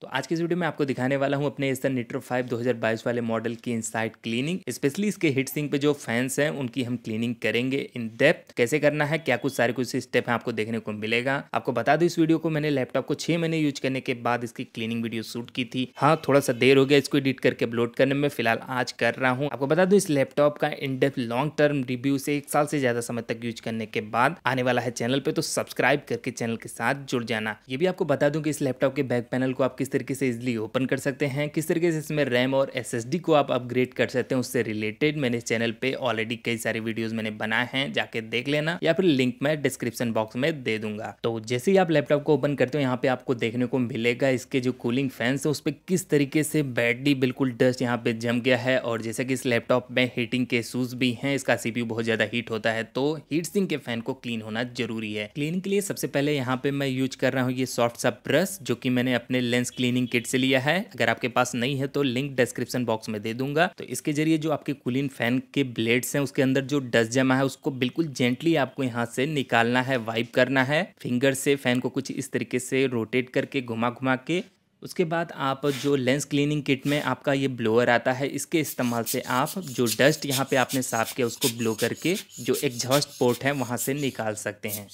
तो आज के इस वीडियो में आपको दिखाने वाला हूं अपने एसर निट्रो 5 2022 वाले मॉडल की इनसाइड क्लीनिंग स्पेशली इसके हिट सिंक पे जो फैंस हैं उनकी हम क्लीनिंग करेंगे इन डेप्थ कैसे करना है क्या कुछ सारे कुछ स्टेप हैं आपको देखने को मिलेगा आपको बता दो इस वीडियो को मैंने लैपटॉप को छह महीने यूज करने के बाद इसकी क्लीनिंग वीडियो शूट की थी हाँ थोड़ा सा देर हो गया इसको एडिट करके अपलोड करने में फिलहाल आज कर रहा हूँ आपको बता दो इस लैपटॉप का in depth long term review से एक साल से ज्यादा समय तक यूज करने के बाद आने वाला है चैनल पे तो सब्सक्राइब करके चैनल के साथ जुड़ जाना ये भी आपको बता दूँ कि इस लैपटॉप के बैक पैनल को आपकी किस तरीके से इजिली ओपन कर सकते हैं किस तरीके से इसमें रैम और एस को आप अपग्रेड कर सकते हैं उससे रिलेटेड मैंने चैनल पर ऑलरेडी कई सारे वीडियोज़ मैंने बनाए हैं जाके देख लेना या फिर लिंक मैं डिस्क्रिप्शन बॉक्स में दे दूंगा तो जैसे ही आप लैपटॉप को ओपन करते हो यहाँ पे आपको देखने को मिलेगा इसके जो कूलिंग फैंस है उस पर किस तरीके से बैटरी बिल्कुल डस्ट यहाँ पे जम गया है और जैसे कि इस लैपटॉप में हीटिंग के इशूज भी हैं इसका सीपीयू बहुत ज़्यादा हीट होता है तो हीट सिंह के फैन को क्लीन होना जरूरी है क्लीन के लिए सबसे पहले यहाँ पे मैं यूज कर रहा हूँ ये सॉफ्ट सा ब्रश जो कि मैंने अपने लेंस क्लीनिंग किट से लिया है अगर आपके पास नहीं है तो लिंक डिस्क्रिप्शन बॉक्स में दे दूंगा तो इसके जरिए जो आपके कूलिंग फैन के ब्लेड्स हैं उसके अंदर जो डस्ट जमा है उसको बिल्कुल जेंटली आपको यहाँ से निकालना है वाइप करना है फिंगर से फैन को कुछ इस तरीके से रोटेट करके घुमा घुमा के उसके बाद आप जो लेंस क्लीनिंग किट में आपका ये ब्लोअर आता है इसके इस्तेमाल से आप जो डस्ट यहाँ पे आपने साफ किया उसको ब्लो करके जो एग्जॉस्ट पोर्ट है वहाँ से निकाल सकते हैं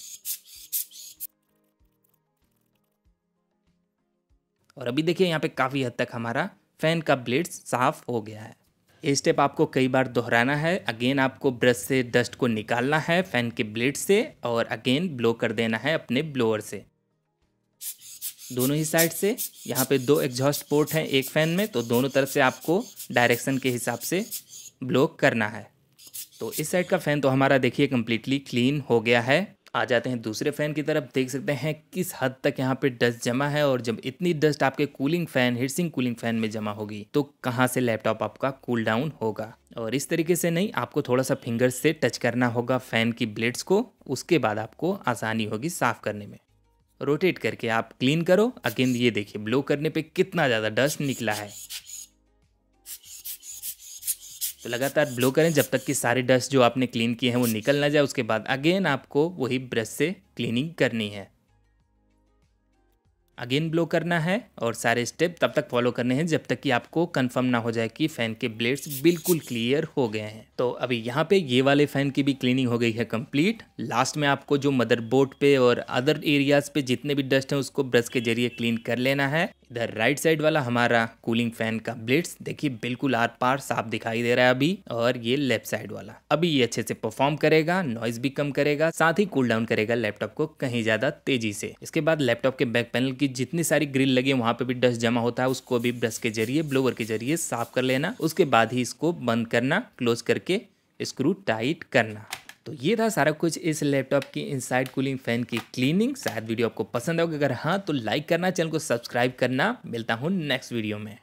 और अभी देखिए यहाँ पे काफ़ी हद तक हमारा फ़ैन का ब्लेड साफ हो गया है ये स्टेप आपको कई बार दोहराना है अगेन आपको ब्रश से डस्ट को निकालना है फ़ैन के ब्लेड से और अगेन ब्लो कर देना है अपने ब्लोअर से दोनों ही साइड से यहाँ पे दो एग्जॉस्ट पोर्ट हैं एक फ़ैन में तो दोनों तरफ से आपको डायरेक्शन के हिसाब से ब्लो करना है तो इस साइड का फ़ैन तो हमारा देखिए कम्प्लीटली क्लीन हो गया है आ जाते हैं दूसरे फ़ैन की तरफ देख सकते हैं किस हद तक यहाँ पे डस्ट जमा है और जब इतनी डस्ट आपके cooling fan heatsink cooling fan में जमा होगी तो कहाँ से लैपटॉप आपका कूल डाउन होगा और इस तरीके से नहीं आपको थोड़ा सा फिंगर से टच करना होगा फ़ैन की ब्लेड्स को उसके बाद आपको आसानी होगी साफ़ करने में रोटेट करके आप क्लीन करो अगेन ये देखिए ब्लो करने पे कितना ज़्यादा डस्ट निकला है तो लगातार ब्लो करें जब तक कि सारे डस्ट जो आपने क्लीन किए हैं वो निकल ना जाए उसके बाद अगेन आपको वही ब्रश से क्लीनिंग करनी है अगेन ब्लो करना है और सारे स्टेप तब तक फॉलो करने हैं जब तक कि आपको कंफर्म ना हो जाए कि फ़ैन के ब्लेड्स बिल्कुल क्लियर हो गए हैं तो अभी यहाँ पे ये वाले फ़ैन की भी क्लीनिंग हो गई है कंप्लीट लास्ट में आपको जो मदरबोर्ड पे और अदर एरियाज़ पे जितने भी डस्ट हैं उसको ब्रश के जरिए क्लीन कर लेना है इधर राइट साइड वाला हमारा कूलिंग फैन का ब्लेड्स देखिए बिल्कुल आर पार साफ दिखाई दे रहा है अभी और ये लेफ्ट साइड वाला अभी ये अच्छे से परफॉर्म करेगा नॉइज भी कम करेगा साथ ही कूल डाउन करेगा लैपटॉप को कहीं ज्यादा तेजी से इसके बाद लैपटॉप के बैक पैनल की जितनी सारी ग्रिल लगी वहां पे भी डस्ट जमा होता है उसको भी ब्रश के जरिए ब्लोवर के जरिए साफ कर लेना उसके बाद ही इसको बंद करना क्लोज करके स्क्रू टाइट करना तो ये था सारा कुछ इस लैपटॉप की इनसाइड कूलिंग फैन की क्लीनिंग शायद वीडियो आपको पसंद होगा अगर हाँ तो लाइक करना चैनल को सब्सक्राइब करना मिलता हूँ नेक्स्ट वीडियो में